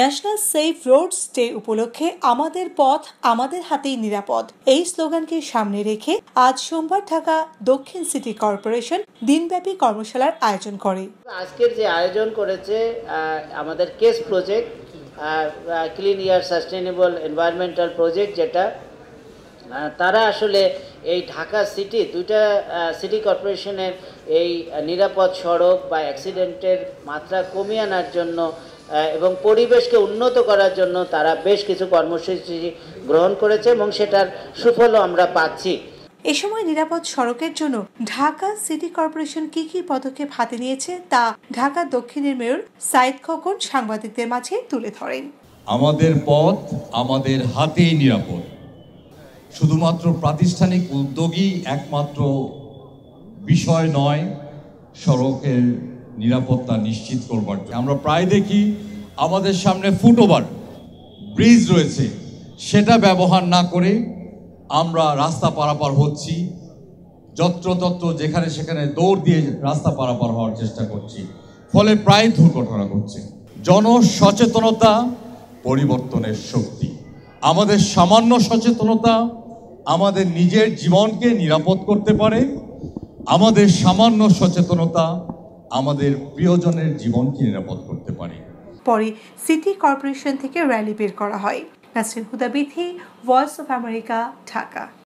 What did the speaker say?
national safe Rhodes day উপলক্ষে আমাদের পথ আমাদের হাতেই নিরাপদ এই স্লোগানকে সামনে রেখে আজ সোমবার ঢাকা দক্ষিণ সিটি কর্পোরেশন দিনব্যাপী কর্মশালার আয়োজন করে আজকের যে আয়োজন করেছে আমাদের case project clean air sustainable environmental project যেটা তারা আসলে এই ঢাকা সিটি দুইটা সিটি কর্পোরেশনের এই নিরাপদ সড়ক বা অ্যাক্সিডেন্টের মাত্রা কমিয়ে আনার জন্য এবং পরিবেশকে উন্নত করার জন্য তারা বেশ কিছু কর্মসূচি গ্রহণ করেছে এবং সেটার সুফলও আমরা পাচ্ছি এ সময় নিরাপদ সড়কের জন্য ঢাকা সিটি কর্পোরেশন কি কি পদক্ষেপ হাতে নিয়েছে তা ঢাকা দক্ষিণের মেয়র সাইদ খোকন সাংবাদিকদের মাঝে তুলে ধরেন আমাদের পথ আমাদের হাতেই নিরাপদ শুধুমাত্র প্রাতিষ্ঠানিক উদ্যোগই একমাত্র বিষয় নয় সড়কের নিরাপত্তা নিশ্চিত করবার আমরা প্রায় দেখি আমাদের সামনে ফুটওভার ব্রিজ রয়েছে সেটা ব্যবহার না করে আমরা রাস্তা পারাপার হচ্ছি যত্রতত্র যেখানে সেখানে দৌড় দিয়ে রাস্তা পারাপার হওয়ার চেষ্টা করছি ফলে প্রায় দুর্ঘটনা ঘটছে জনসচেতনতা পরিবর্তনের শক্তি আমাদের সামান্য সচেতনতা আমাদের নিজের জীবনকে নিরাপদ করতে পারে আমাদের সামান্য সচেতনতা আমাদের প্রিয়জনের জীবনকে নিরাপদ করতে পারি পরে সিটি কর্পোরেশন থেকে র্যালি বের করা হয় নাসরিন হুদাবিথি ভয়েস অফ আমেরিকা ঢাকা